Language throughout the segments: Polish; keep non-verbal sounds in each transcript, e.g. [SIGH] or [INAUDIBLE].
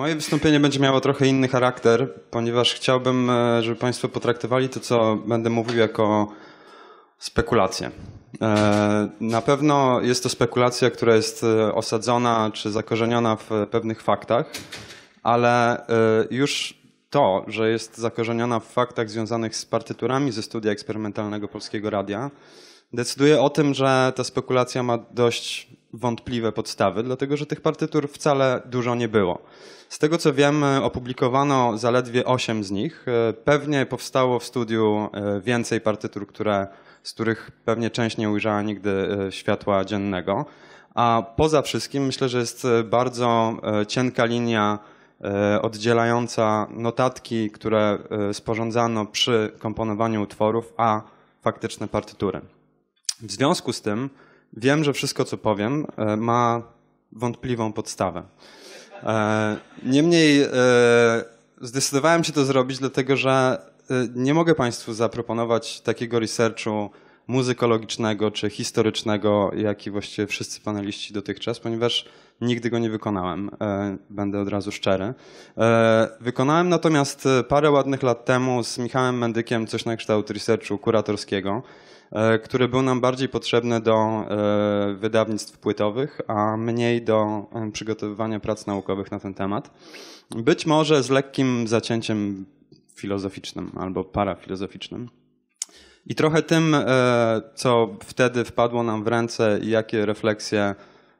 Moje wystąpienie będzie miało trochę inny charakter, ponieważ chciałbym, e, żeby Państwo potraktowali to, co będę mówił, jako spekulację. E, na pewno jest to spekulacja, która jest e, osadzona czy zakorzeniona w pewnych faktach, ale już to, że jest zakorzeniona w faktach związanych z partyturami ze studia eksperymentalnego Polskiego Radia, decyduje o tym, że ta spekulacja ma dość wątpliwe podstawy, dlatego że tych partytur wcale dużo nie było. Z tego co wiem, e, opublikowano zaledwie 8 z nich. E, pewnie powstało w studiu e, więcej partytur, które, z których pewnie część nie ujrzała nigdy światła dziennego. A poza wszystkim myślę, że jest bardzo cienka linia oddzielająca notatki, które sporządzano przy komponowaniu utworów, a faktyczne partytury. W związku z tym, Wiem, że wszystko, co powiem, e, ma wątpliwą podstawę. E, niemniej e, zdecydowałem się to zrobić, dlatego że nie mogę Państwu zaproponować takiego researchu muzykologicznego czy historycznego, jaki właściwie wszyscy paneliści dotychczas, ponieważ nigdy go nie wykonałem. Będę od razu szczery. Wykonałem natomiast parę ładnych lat temu z Michałem Mendykiem coś na kształt researchu kuratorskiego. E, który był nam bardziej potrzebny do e, wydawnictw płytowych, a mniej do e, przygotowywania prac naukowych na ten temat. Być może z lekkim zacięciem filozoficznym albo parafilozoficznym. I trochę tym, co wtedy wpadło nam w ręce i jakie refleksje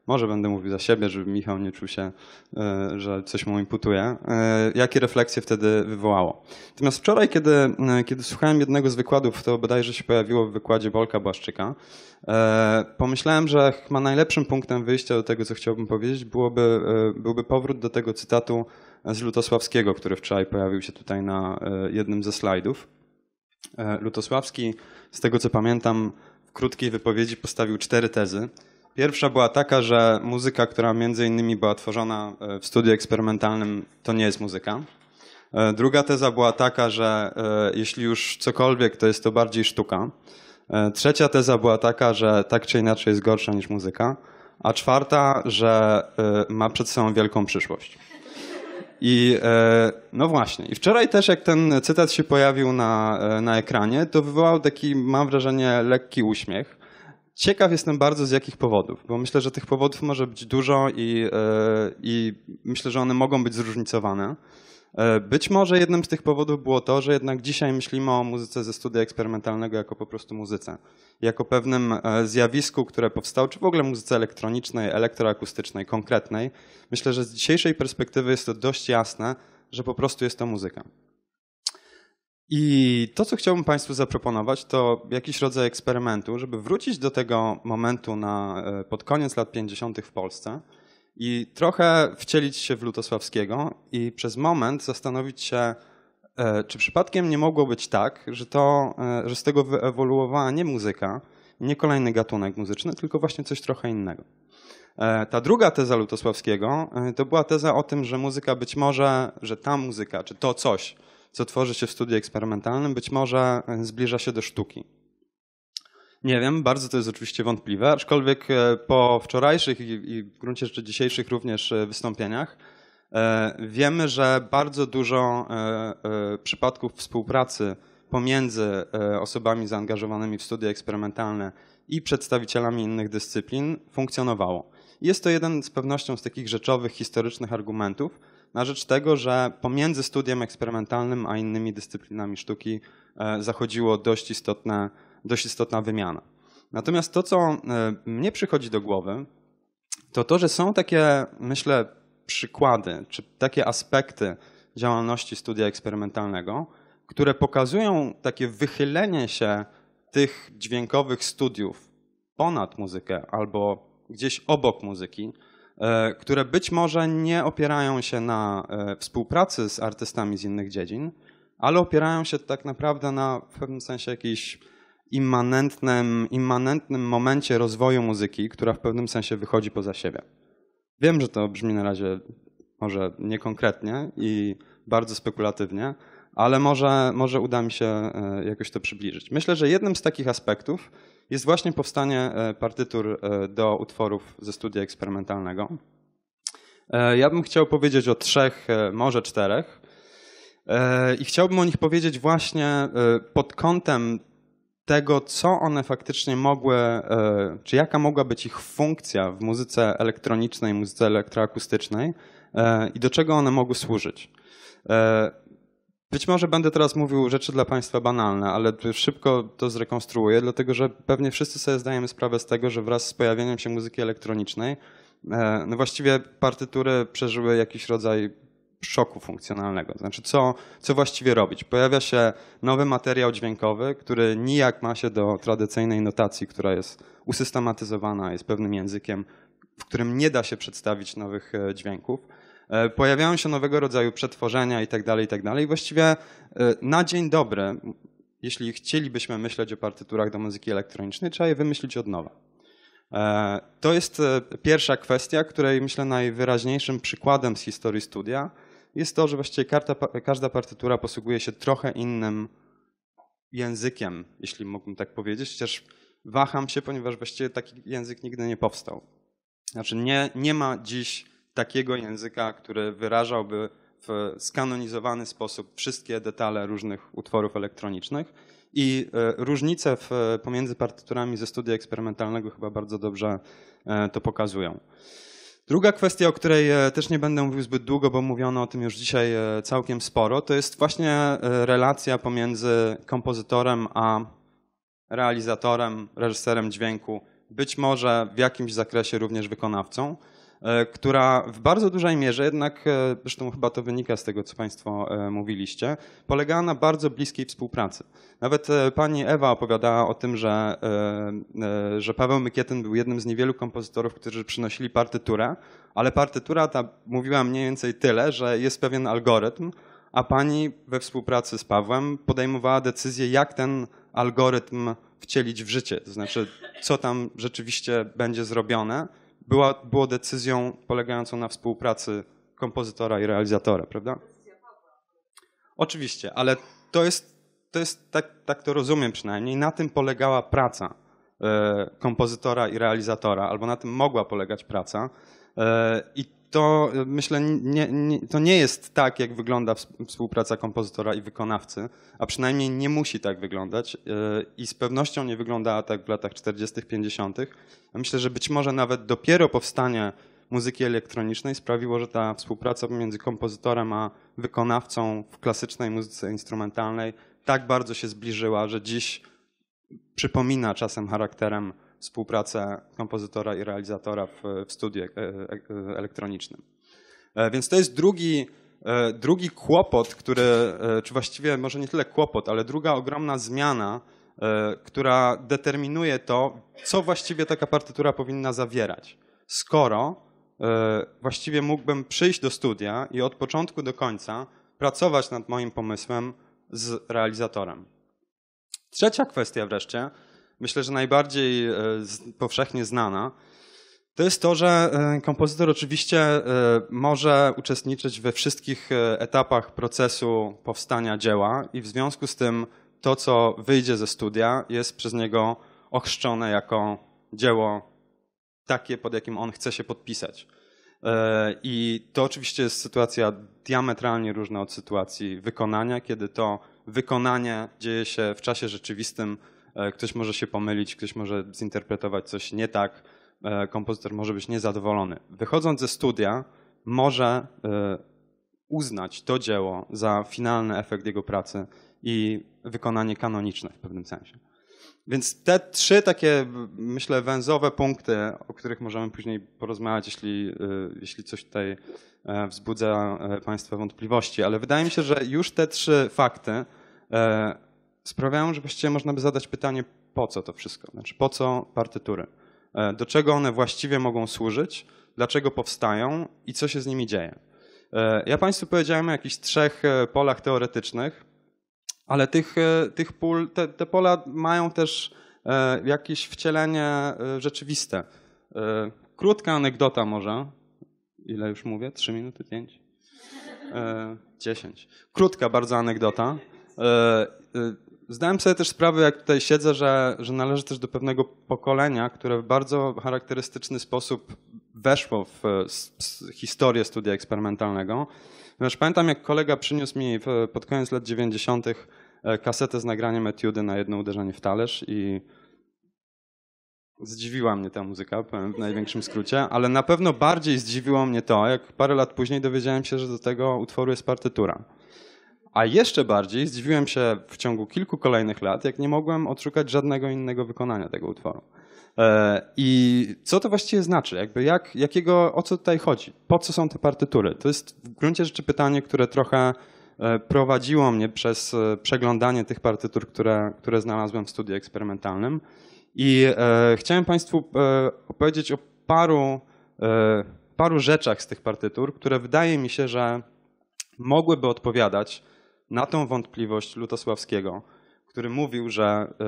może będę mówił za siebie, żeby Michał nie czuł się, e, że coś mu imputuje, e, jakie refleksje wtedy wywołało. Natomiast wczoraj, kiedy, e, kiedy słuchałem jednego z wykładów, to bodajże się pojawiło w wykładzie Bolka Błaszczyka, pomyślałem, że chyba najlepszym punktem wyjścia do tego, co chciałbym powiedzieć, byłoby, byłby powrót do tego cytatu z Lutosławskiego, który wczoraj pojawił się tutaj na jednym ze slajdów. Lutosławski, z tego co pamiętam, w krótkiej wypowiedzi postawił cztery tezy. Pierwsza była taka, że muzyka, która między innymi była tworzona e, w studiu eksperymentalnym, to nie jest muzyka. E, druga teza była taka, że e, jeśli już cokolwiek, to jest to bardziej sztuka. Trzecia teza była taka, że tak czy inaczej jest gorsza niż muzyka. A czwarta, że ma przed sobą wielką przyszłość. I no właśnie. I wczoraj też, jak ten cytat się pojawił na, na ekranie, to wywołał taki, mam wrażenie, lekki uśmiech. Ciekaw jestem bardzo z jakich powodów, bo myślę, że tych powodów może być dużo i, e, i myślę, że one mogą być zróżnicowane. E, być może jednym z tych powodów było to, że jednak dzisiaj myślimy o muzyce ze studia eksperymentalnego jako po prostu muzyce. Jako pewnym e, zjawisku, które powstało, czy w ogóle muzyce elektronicznej, elektroakustycznej, konkretnej. Myślę, że z dzisiejszej perspektywy jest to dość jasne, że po prostu jest to muzyka. I to, co chciałbym Państwu zaproponować, to jakiś rodzaj eksperymentu, żeby wrócić do tego momentu na, e, pod koniec lat 50. w Polsce i trochę wcielić się w Lutosławskiego i przez moment zastanowić się, e, czy przypadkiem nie mogło być tak, że, to, e, że z tego wyewoluowała nie muzyka, nie kolejny gatunek muzyczny, tylko właśnie coś trochę innego. Ta druga teza Lutosławskiego to była teza o tym, że muzyka być może, że ta muzyka, czy to coś, co tworzy się w studiu eksperymentalnym, być może e, zbliża się do sztuki. Nie wiem, bardzo to jest oczywiście wątpliwe, aczkolwiek e, po wczorajszych i, w gruncie rzeczy dzisiejszych również e, wystąpieniach wiemy, że bardzo dużo przypadków współpracy pomiędzy osobami zaangażowanymi w studia eksperymentalne i przedstawicielami innych dyscyplin funkcjonowało. Jest to jeden z pewnością z takich rzeczowych, historycznych argumentów, na rzecz tego, że pomiędzy studiem eksperymentalnym a innymi dyscyplinami sztuki e, zachodziło dość, istotna, dość istotna wymiana. Natomiast to, co e, mnie przychodzi do głowy, to to, że są takie, myślę, przykłady, czy takie aspekty działalności studia eksperymentalnego, które pokazują takie wychylenie się tych dźwiękowych studiów ponad muzykę albo gdzieś obok muzyki, E, które być może nie opierają się na e, współpracy z artystami z innych dziedzin, ale opierają się tak naprawdę na w pewnym sensie jakimś immanentnym, immanentnym momencie rozwoju muzyki, która w pewnym sensie wychodzi poza siebie. Wiem, że to brzmi na razie może niekonkretnie i bardzo spekulatywnie, ale może, może uda mi się e, jakoś to przybliżyć. Myślę, że jednym z takich aspektów jest właśnie powstanie e, partytur e, do utworów ze studia eksperymentalnego. Ja bym chciał powiedzieć o trzech, może czterech. I chciałbym o nich powiedzieć właśnie pod kątem tego, co one faktycznie mogły, czy jaka mogła być ich funkcja w muzyce elektronicznej, muzyce elektroakustycznej i do czego one mogły służyć. Być może będę teraz mówił rzeczy dla Państwa banalne, ale szybko to zrekonstruuję, dlatego że pewnie wszyscy sobie zdajemy sprawę z tego, że wraz z pojawieniem się muzyki elektronicznej, e, no właściwie partytury przeżyły jakiś rodzaj szoku funkcjonalnego. Znaczy, co, co właściwie robić? Pojawia się nowy materiał dźwiękowy, który nijak ma się do tradycyjnej notacji, która jest usystematyzowana, jest pewnym językiem, w którym nie da się przedstawić nowych e, dźwięków. E, pojawiają się nowego rodzaju przetworzenia itd., itd. I tak tak właściwie e, na dzień dobry, jeśli chcielibyśmy myśleć o partyturach do muzyki elektronicznej, trzeba je wymyślić od nowa. E, to jest pierwsza kwestia, której myślę najwyraźniejszym przykładem z historii studia jest to, że właściwie karta, każda partytura posługuje się trochę innym językiem, jeśli mógłbym tak powiedzieć, chociaż waham się, ponieważ właściwie taki język nigdy nie powstał. Znaczy nie, nie ma dziś takiego języka, który wyrażałby w skanonizowany sposób wszystkie detale różnych utworów elektronicznych. I e, różnice w, pomiędzy partyturami ze studia eksperymentalnego chyba bardzo dobrze e, to pokazują. Druga kwestia, o której e, też nie będę mówił zbyt długo, bo mówiono o tym już dzisiaj całkiem sporo, to jest właśnie relacja pomiędzy kompozytorem a realizatorem, reżyserem dźwięku, być może w jakimś zakresie również wykonawcą. E, która w bardzo dużej mierze jednak, e, zresztą chyba to wynika z tego, co Państwo e, mówiliście, polegała na bardzo bliskiej współpracy. Nawet pani Ewa opowiadała o tym, że, że Paweł Mykietyn był jednym z niewielu kompozytorów, którzy przynosili partyturę, ale partytura ta mówiła mniej więcej tyle, że jest pewien algorytm, a pani we współpracy z Pawłem podejmowała decyzję, jak ten algorytm wcielić w życie, to znaczy co tam rzeczywiście będzie zrobione była, było decyzją polegającą na współpracy kompozytora i realizatora, prawda? Oczywiście, ale to jest, to jest tak, tak to rozumiem przynajmniej, na tym polegała praca e, kompozytora i realizatora, albo na tym mogła polegać praca. E, I to e, myślę, nie, nie, to nie jest tak, jak wygląda współpraca kompozytora i wykonawcy, a przynajmniej nie musi tak wyglądać e, i z pewnością nie wyglądała tak w latach 40., 50. Myślę, że być może nawet dopiero powstanie muzyki elektronicznej sprawiło, że ta współpraca pomiędzy kompozytorem a wykonawcą w klasycznej muzyce instrumentalnej tak bardzo się zbliżyła, że dziś przypomina czasem charakterem współpracę kompozytora i realizatora w, w studiu e, e, elektronicznym. E, więc to jest drugi, drugi kłopot, który, czy właściwie może nie tyle kłopot, ale druga ogromna zmiana, która determinuje to, co właściwie taka partytura powinna zawierać. Skoro właściwie mógłbym przyjść do studia i od początku do końca pracować nad moim pomysłem z realizatorem. Trzecia kwestia wreszcie myślę, że najbardziej e, powszechnie znana, to jest to, że e, kompozytor oczywiście e, może uczestniczyć we wszystkich etapach procesu powstania dzieła i w związku z tym to, co wyjdzie ze studia, jest przez niego ochrzczone jako dzieło takie, pod jakim on chce się podpisać. I to oczywiście jest sytuacja diametralnie różna od sytuacji wykonania, kiedy to wykonanie dzieje się w czasie rzeczywistym, E, ktoś może się pomylić, ktoś może zinterpretować coś nie tak, e, kompozytor może być niezadowolony. Wychodząc ze studia, może e, uznać to dzieło za finalny efekt jego pracy i wykonanie kanoniczne w pewnym sensie. Więc te trzy takie, myślę, węzowe punkty, o których możemy później porozmawiać, jeśli, jeśli coś tutaj wzbudza Państwa wątpliwości, ale wydaje mi się, że już te trzy fakty sprawiają, że właściwie można by zadać pytanie, po co to wszystko? Znaczy, po co partytury? E, do czego one właściwie mogą służyć? Dlaczego powstają i co się z nimi dzieje? E, ja Państwu powiedziałem o jakichś trzech e, polach teoretycznych, ale tych, tych pól, te, te pola mają też jakieś wcielenie rzeczywiste. Krótka anegdota może. Ile już mówię? Trzy minuty? Pięć? Dziesięć. Krótka bardzo anegdota. Zdałem sobie też sprawę, jak tutaj siedzę, że, że należy też do pewnego pokolenia, które w bardzo charakterystyczny sposób weszło w, w e, historię studia eksperymentalnego. Ponieważ pamiętam, jak kolega przyniósł mi pod koniec lat 90. E, kasetę z nagraniem etiudy na jedno uderzenie w talerz i Zdziwiła mnie ta muzyka, powiem w największym skrócie, ale na pewno bardziej zdziwiło mnie to, jak parę lat później dowiedziałem się, że do tego utworu jest partytura. A jeszcze bardziej zdziwiłem się w ciągu kilku kolejnych lat, jak nie mogłem odszukać żadnego innego wykonania tego utworu. E, I co to właściwie znaczy? Jakby jak, jakiego, o co tutaj chodzi? Po co są te partytury? To jest w gruncie rzeczy pytanie, które trochę e, prowadziło mnie przez e, przeglądanie tych partytur, które, które znalazłem w studiu eksperymentalnym. I e, chciałem Państwu e, opowiedzieć o paru, e, paru rzeczach z tych partytur, które wydaje mi się, że mogłyby odpowiadać na tą wątpliwość Lutosławskiego, który mówił, że e,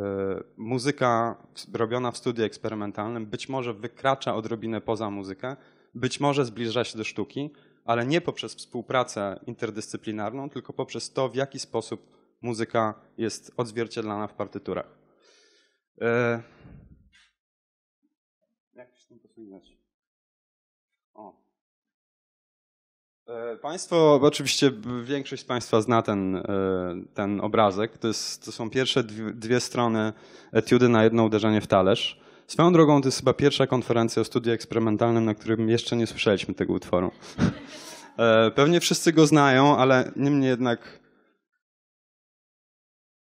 e, muzyka robiona w studiu eksperymentalnym być może wykracza odrobinę poza muzykę, być może zbliża się do sztuki, ale nie poprzez współpracę interdyscyplinarną, tylko poprzez to, w jaki sposób muzyka jest odzwierciedlana w partyturach. E, jak się tym posunięć? O, E, państwo, oczywiście większość z Państwa zna ten, e, ten obrazek. To, jest, to są pierwsze dwie strony etiudy na jedno uderzenie w talerz. Swoją drogą to jest chyba pierwsza konferencja o studiu eksperymentalnym, na którym jeszcze nie słyszeliśmy tego utworu. [LAUGHS] E, pewnie wszyscy go znają, ale niemniej jednak...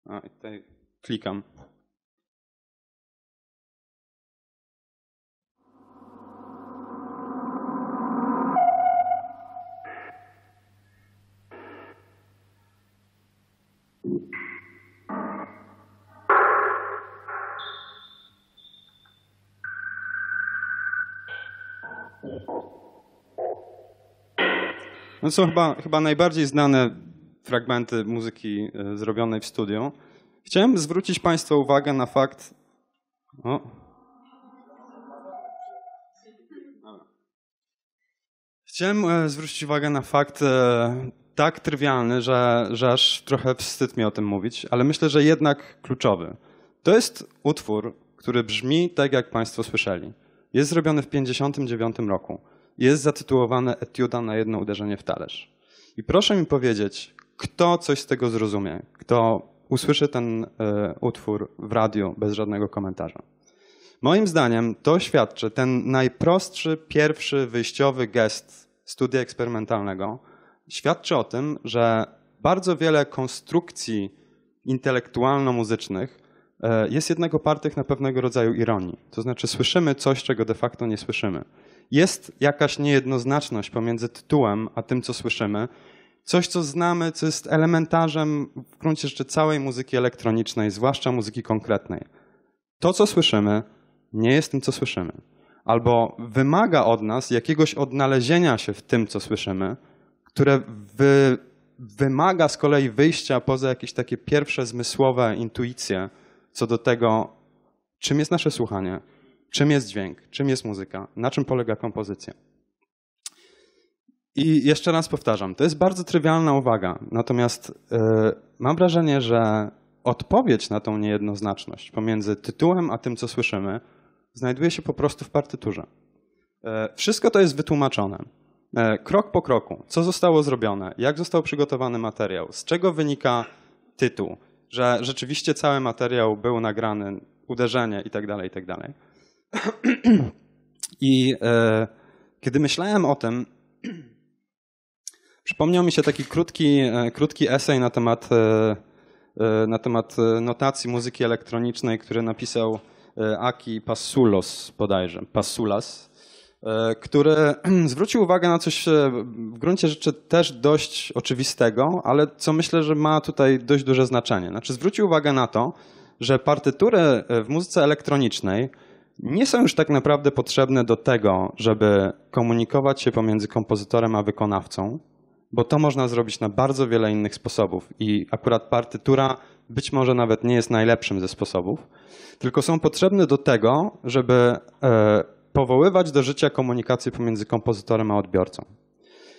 A, tutaj klikam. No są chyba, chyba najbardziej znane fragmenty muzyki e, zrobionej w studiu. Chciałem zwrócić Państwa uwagę na fakt. O. Chciałem e, zwrócić uwagę na fakt e, tak trywialny, że, że aż trochę wstyd mi o tym mówić, ale myślę, że jednak kluczowy. To jest utwór, który brzmi tak, jak Państwo słyszeli. Jest zrobiony w 1959 roku. Jest zatytułowane Etiuda na jedno uderzenie w talerz. I proszę mi powiedzieć, kto coś z tego zrozumie, kto usłyszy ten y, utwór w radiu bez żadnego komentarza. Moim zdaniem to świadczy ten najprostszy, pierwszy, wyjściowy gest studia eksperymentalnego. Świadczy o tym, że bardzo wiele konstrukcji intelektualno-muzycznych E, jest jednak opartych na pewnego rodzaju ironii. To znaczy słyszymy coś, czego de facto nie słyszymy. Jest jakaś niejednoznaczność pomiędzy tytułem a tym, co słyszymy. Coś, co znamy, co jest elementarzem w gruncie rzeczy całej muzyki elektronicznej, zwłaszcza muzyki konkretnej. To, co słyszymy, nie jest tym, co słyszymy. Albo wymaga od nas jakiegoś odnalezienia się w tym, co słyszymy, które wy, wymaga z kolei wyjścia poza jakieś takie pierwsze zmysłowe intuicje, co do tego, czym jest nasze słuchanie, czym jest dźwięk, czym jest muzyka, na czym polega kompozycja. I jeszcze raz powtarzam, to jest bardzo trywialna uwaga, natomiast yy, mam wrażenie, że odpowiedź na tą niejednoznaczność pomiędzy tytułem a tym, co słyszymy, znajduje się po prostu w partyturze. Yy, wszystko to jest wytłumaczone. Yy, krok po kroku, co zostało zrobione, jak został przygotowany materiał, z czego wynika tytuł, że rzeczywiście cały materiał był nagrany, uderzenie i tak dalej, i tak dalej. [CLEARS THROAT] I e, kiedy myślałem o tym, przypomniał mi się taki krótki, e, krótki esej na temat, e, e na temat e, notacji muzyki elektronicznej, który napisał e, Aki Pasulos, bodajże, Pasulas. E, który [CLEARS THROAT] zwrócił uwagę na coś e, w gruncie rzeczy też dość oczywistego, ale co myślę, że ma tutaj dość duże znaczenie. Znaczy zwrócił uwagę na to, że partytury e, w muzyce elektronicznej nie są już tak naprawdę potrzebne do tego, żeby komunikować się pomiędzy kompozytorem a wykonawcą, bo to można zrobić na bardzo wiele innych sposobów i akurat partytura być może nawet nie jest najlepszym ze sposobów, tylko są potrzebne do tego, żeby powoływać do życia komunikację pomiędzy kompozytorem a odbiorcą.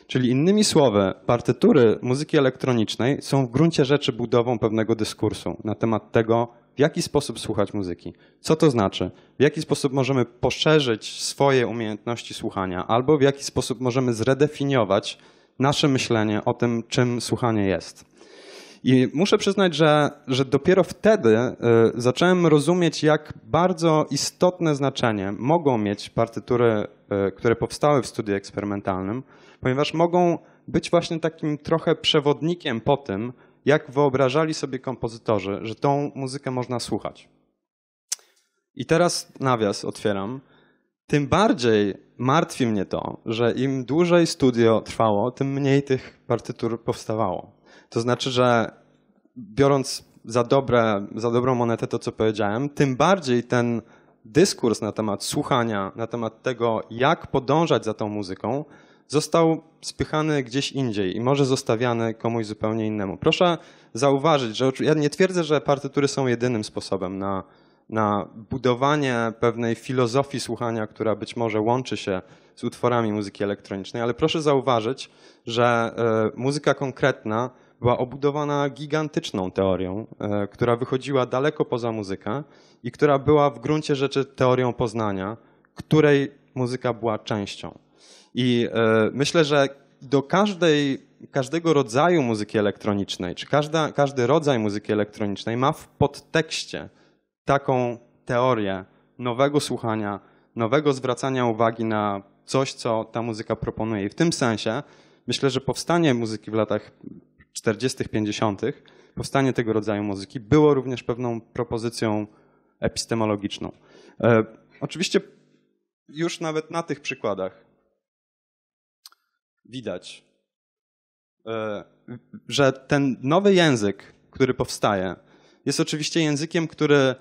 Czyli innymi słowy, partytury muzyki elektronicznej są w gruncie rzeczy budową pewnego dyskursu na temat tego, w jaki sposób słuchać muzyki. Co to znaczy? W jaki sposób możemy poszerzyć swoje umiejętności słuchania, albo w jaki sposób możemy zredefiniować nasze myślenie o tym, czym słuchanie jest. I muszę przyznać, że, że dopiero wtedy e, zacząłem rozumieć, jak bardzo istotne znaczenie mogą mieć partytury, e, które powstały w studiu eksperymentalnym, ponieważ mogą być właśnie takim trochę przewodnikiem po tym, jak wyobrażali sobie kompozytorzy, że tą muzykę można słuchać. I teraz nawias otwieram. Tym bardziej martwi mnie to, że im dłużej studio trwało, tym mniej tych partytur powstawało. To znaczy, że biorąc za, dobre, za dobrą monetę to, co powiedziałem, tym bardziej ten dyskurs na temat słuchania, na temat tego, jak podążać za tą muzyką, został spychany gdzieś indziej i może zostawiany komuś zupełnie innemu. Proszę zauważyć, że ja nie twierdzę, że partytury są jedynym sposobem na, na budowanie pewnej filozofii słuchania, która być może łączy się z utworami muzyki elektronicznej, ale proszę zauważyć, że e, muzyka konkretna była obudowana gigantyczną teorią, e, która wychodziła daleko poza muzykę i która była w gruncie rzeczy teorią poznania, której muzyka była częścią. I e, myślę, że do każdej, każdego rodzaju muzyki elektronicznej, czy każda, każdy rodzaj muzyki elektronicznej ma w podtekście taką teorię nowego słuchania, nowego zwracania uwagi na coś, co ta muzyka proponuje. I w tym sensie myślę, że powstanie muzyki w latach 40., 50., powstanie tego rodzaju muzyki było również pewną propozycją epistemologiczną. E, oczywiście już nawet na tych przykładach widać, e, że ten nowy język, który powstaje, jest oczywiście językiem, który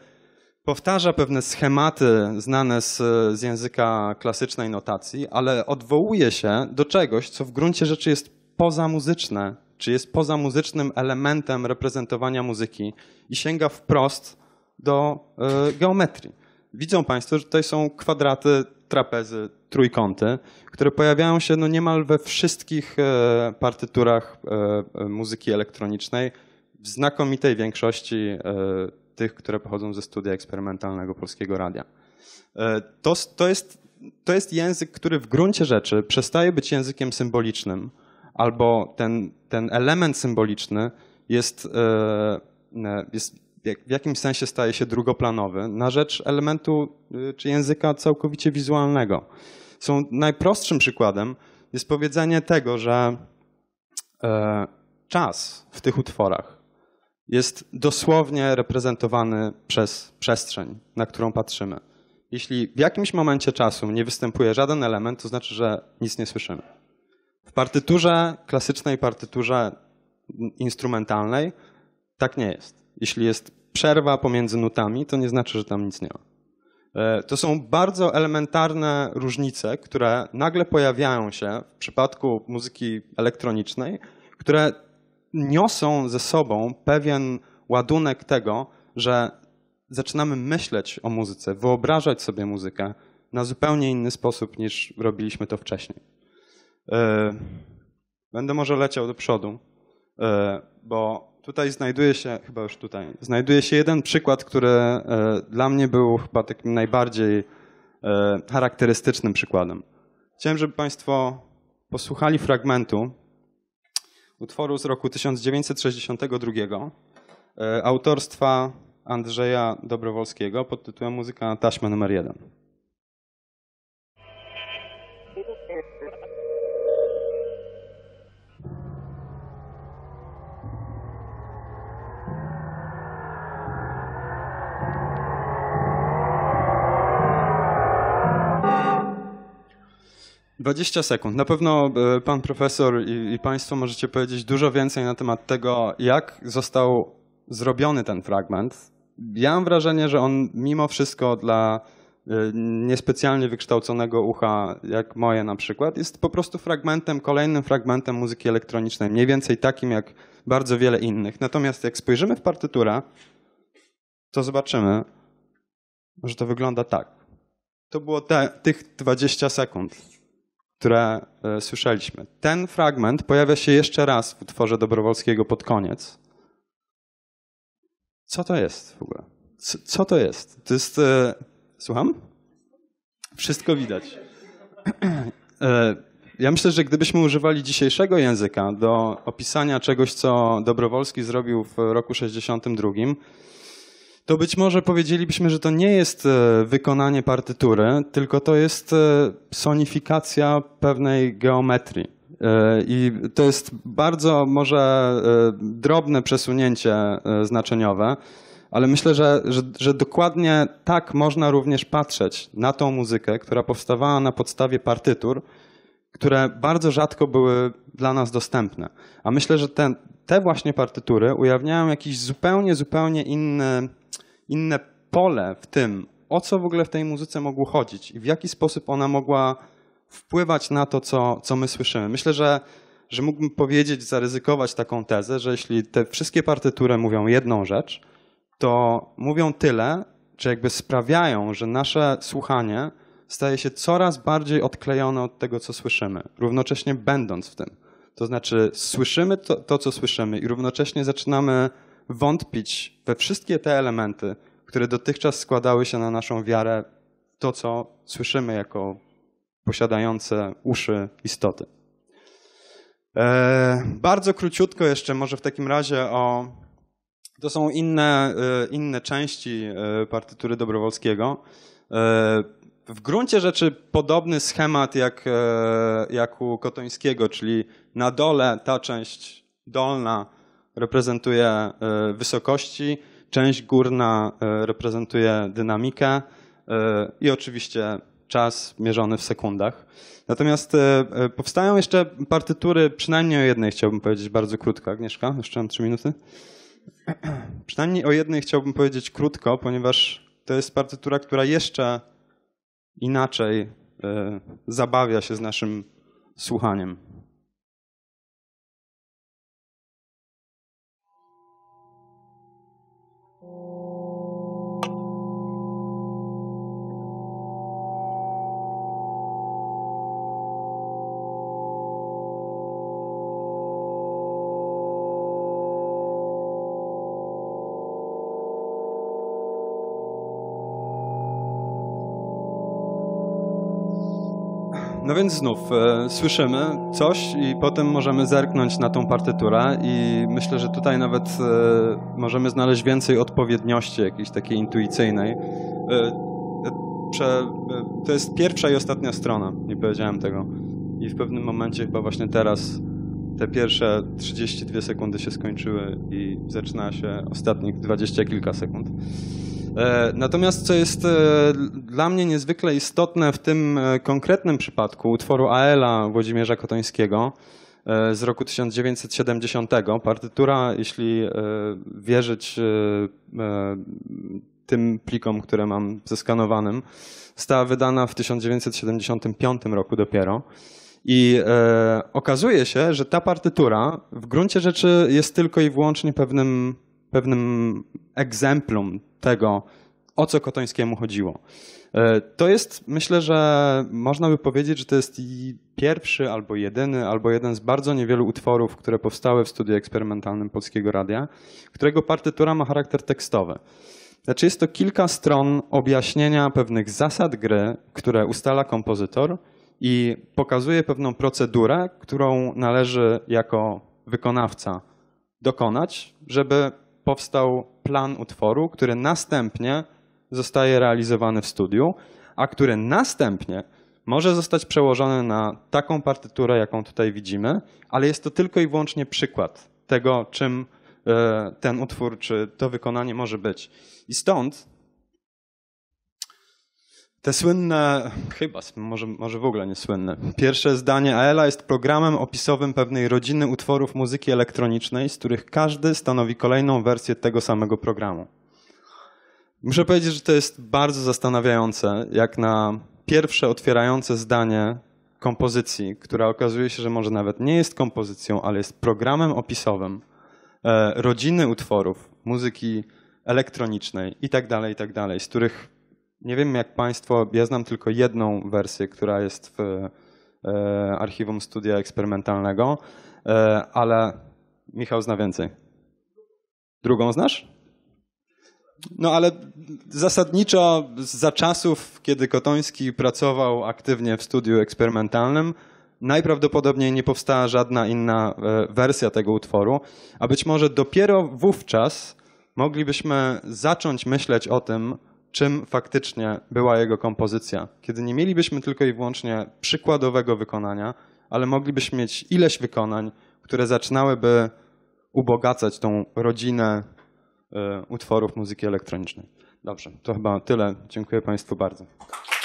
powtarza pewne schematy znane z, z języka klasycznej notacji, ale odwołuje się do czegoś, co w gruncie rzeczy jest pozamuzyczne czy jest poza muzycznym elementem reprezentowania muzyki i sięga wprost do e, geometrii. Widzą Państwo, że tutaj są kwadraty, trapezy, trójkąty, które pojawiają się no niemal we wszystkich e, partyturach e, muzyki elektronicznej, w znakomitej większości tych, które pochodzą ze studia eksperymentalnego Polskiego Radia. To, to, jest, to jest język, który w gruncie rzeczy przestaje być językiem symbolicznym, albo ten, ten element symboliczny jest, e, jest w jakimś sensie staje się drugoplanowy na rzecz elementu e, czy języka całkowicie wizualnego. Są najprostszym przykładem jest powiedzenie tego, że e, czas w tych utworach jest dosłownie reprezentowany przez przestrzeń, na którą patrzymy. Jeśli w jakimś momencie czasu nie występuje żaden element, to znaczy, że nic nie słyszymy partyturze klasycznej, partyturze instrumentalnej tak nie jest. Jeśli jest przerwa pomiędzy nutami, to nie znaczy, że tam nic nie ma. E, to są bardzo elementarne różnice, które nagle pojawiają się w przypadku muzyki elektronicznej, które niosą ze sobą pewien ładunek tego, że zaczynamy myśleć o muzyce, wyobrażać sobie muzykę na zupełnie inny sposób niż robiliśmy to wcześniej. E, będę może leciał do przodu, e, bo tutaj znajduje się, chyba już tutaj, znajduje się jeden przykład, który e, dla mnie był chyba takim najbardziej charakterystycznym przykładem. Chciałem, żeby Państwo posłuchali fragmentu utworu z roku 1962 autorstwa Andrzeja Dobrowolskiego pod tytułem Muzyka na taśmę numer jeden. 20 sekund. Na pewno e, pan profesor i, i państwo możecie powiedzieć dużo więcej na temat tego, jak został zrobiony ten fragment. Ja mam wrażenie, że on mimo wszystko dla e, niespecjalnie wykształconego ucha, jak moje na przykład, jest po prostu fragmentem, kolejnym fragmentem muzyki elektronicznej, mniej więcej takim jak bardzo wiele innych. Natomiast jak spojrzymy w partyturę, to zobaczymy, że to wygląda tak. To było te, tych 20 sekund które e, słyszeliśmy. Ten fragment pojawia się jeszcze raz w utworze Dobrowolskiego pod koniec. Co to jest w ogóle? Co, to jest? To jest. E, słucham? Wszystko widać. [CLEARS THROAT] E, ja myślę, że gdybyśmy używali dzisiejszego języka do opisania czegoś, co Dobrowolski zrobił w roku 62, to być może powiedzielibyśmy, że to nie jest e, wykonanie partytury, tylko to jest e, sonifikacja pewnej geometrii. E, I to jest bardzo może drobne przesunięcie znaczeniowe, ale myślę, że, że, że, dokładnie tak można również patrzeć na tą muzykę, która powstawała na podstawie partytur, które bardzo rzadko były dla nas dostępne. A myślę, że ten, te właśnie partytury ujawniają jakieś zupełnie, zupełnie inne, inne pole w tym, o co w ogóle w tej muzyce mogło chodzić i w jaki sposób ona mogła wpływać na to, co, co my słyszymy. Myślę, że, że mógłbym powiedzieć, zaryzykować taką tezę, że jeśli te wszystkie partytury mówią jedną rzecz, to mówią tyle, czy jakby sprawiają, że nasze słuchanie staje się coraz bardziej odklejone od tego, co słyszymy, równocześnie będąc w tym. To znaczy, słyszymy to, to, co słyszymy, i równocześnie zaczynamy wątpić we wszystkie te elementy, które dotychczas składały się na naszą wiarę, to, co słyszymy jako posiadające uszy istoty. E, bardzo króciutko jeszcze, może w takim razie o. To są inne, e, inne części e, partytury Dobrowolskiego. E, w gruncie rzeczy podobny schemat jak, e, jak u Kotońskiego, czyli na dole ta część dolna reprezentuje e, wysokości, część górna e, reprezentuje dynamikę i oczywiście czas mierzony w sekundach. Natomiast powstają jeszcze partytury, przynajmniej o jednej chciałbym powiedzieć bardzo krótko. Agnieszka, jeszcze mam trzy minuty. [CLEARS THROAT] przynajmniej o jednej chciałbym powiedzieć krótko, ponieważ to jest partytura, która jeszcze inaczej e, zabawia się z naszym słuchaniem. No więc znów e, słyszymy coś i potem możemy zerknąć na tą partyturę i myślę, że tutaj nawet e, możemy znaleźć więcej odpowiedniości jakiejś takiej intuicyjnej. E, e prze, e, to jest pierwsza i ostatnia strona, nie powiedziałem tego. I w pewnym momencie chyba właśnie teraz te pierwsze 32 sekundy się skończyły i zaczyna się ostatnich 20 kilka sekund. E, natomiast co jest e, dla mnie niezwykle istotne w tym e, konkretnym przypadku utworu Aela Włodzimierza Kotońskiego z roku 1970, partytura, jeśli wierzyć tym plikom, które mam zeskanowanym, została wydana w 1975 roku dopiero. I e, okazuje się, że ta partytura w gruncie rzeczy jest tylko i wyłącznie pewnym pewnym egzemplum tego, o co Kotońskiemu chodziło. E, to jest, myślę, że można by powiedzieć, że to jest pierwszy albo jedyny, albo jeden z bardzo niewielu utworów, które powstały w studiu eksperymentalnym Polskiego Radia, którego partytura ma charakter tekstowy. Znaczy jest to kilka stron objaśnienia pewnych zasad gry, które ustala kompozytor i pokazuje pewną procedurę, którą należy jako wykonawca dokonać, żeby powstał plan utworu, który następnie zostaje realizowany w studiu, a który następnie może zostać przełożony na taką partyturę, jaką tutaj widzimy, ale jest to tylko i wyłącznie przykład tego, czym e, ten utwór czy to wykonanie może być. I stąd te słynne, chyba może, może w ogóle niesłynne, pierwsze zdanie Aela jest programem opisowym pewnej rodziny utworów muzyki elektronicznej, z których każdy stanowi kolejną wersję tego samego programu. Muszę powiedzieć, że to jest bardzo zastanawiające, jak na pierwsze otwierające zdanie kompozycji, która okazuje się, że może nawet nie jest kompozycją, ale jest programem opisowym e, rodziny utworów, muzyki elektronicznej itd., tak itd., tak z których nie wiem jak Państwo, ja znam tylko jedną wersję, która jest w e, archiwum studia eksperymentalnego, e, ale Michał zna więcej. Drugą znasz? No ale zasadniczo za czasów, kiedy Kotoński pracował aktywnie w studiu eksperymentalnym, najprawdopodobniej nie powstała żadna inna e, wersja tego utworu, a być może dopiero wówczas moglibyśmy zacząć myśleć o tym, czym faktycznie była jego kompozycja. Kiedy nie mielibyśmy tylko i wyłącznie przykładowego wykonania, ale moglibyśmy mieć ileś wykonań, które zaczynałyby ubogacać tą rodzinę e, utworów muzyki elektronicznej. Dobrze, to chyba tyle. Dziękuję Państwu bardzo.